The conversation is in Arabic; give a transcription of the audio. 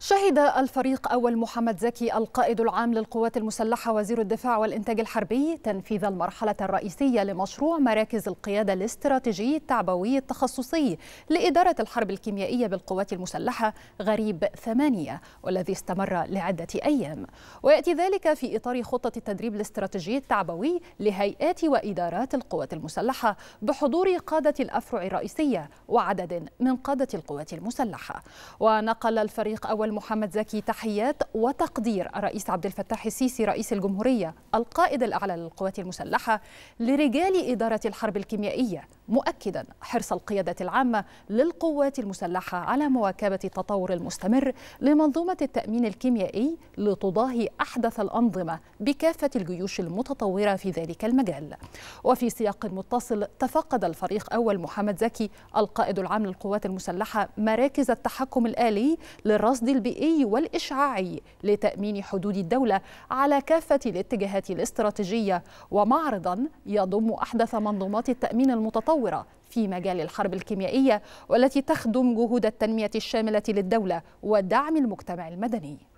شهد الفريق أول محمد زكي القائد العام للقوات المسلحة وزير الدفاع والإنتاج الحربي تنفيذ المرحلة الرئيسية لمشروع مراكز القيادة الاستراتيجي التعبوي التخصصي لإدارة الحرب الكيميائية بالقوات المسلحة غريب ثمانية والذي استمر لعدة أيام ويأتي ذلك في إطار خطة التدريب الاستراتيجي التعبوي لهيئات وإدارات القوات المسلحة بحضور قادة الأفرع الرئيسية وعدد من قادة القوات المسلحة ونقل الفريق أول الأول محمد زكي تحيات وتقدير الرئيس عبد الفتاح السيسي رئيس الجمهورية القائد الأعلى للقوات المسلحة لرجال إدارة الحرب الكيميائية مؤكدا حرص القيادة العامة للقوات المسلحة على مواكبة التطور المستمر لمنظومة التأمين الكيميائي لتضاهي أحدث الأنظمة بكافة الجيوش المتطورة في ذلك المجال وفي سياق متصل تفقد الفريق أول محمد زكي القائد العام للقوات المسلحة مراكز التحكم الآلي للرصد البيئي والإشعاعي لتأمين حدود الدولة على كافة الاتجاهات الاستراتيجية ومعرضا يضم أحدث منظومات التأمين المتطور متطورة في مجال الحرب الكيميائية والتي تخدم جهود التنمية الشاملة للدولة ودعم المجتمع المدني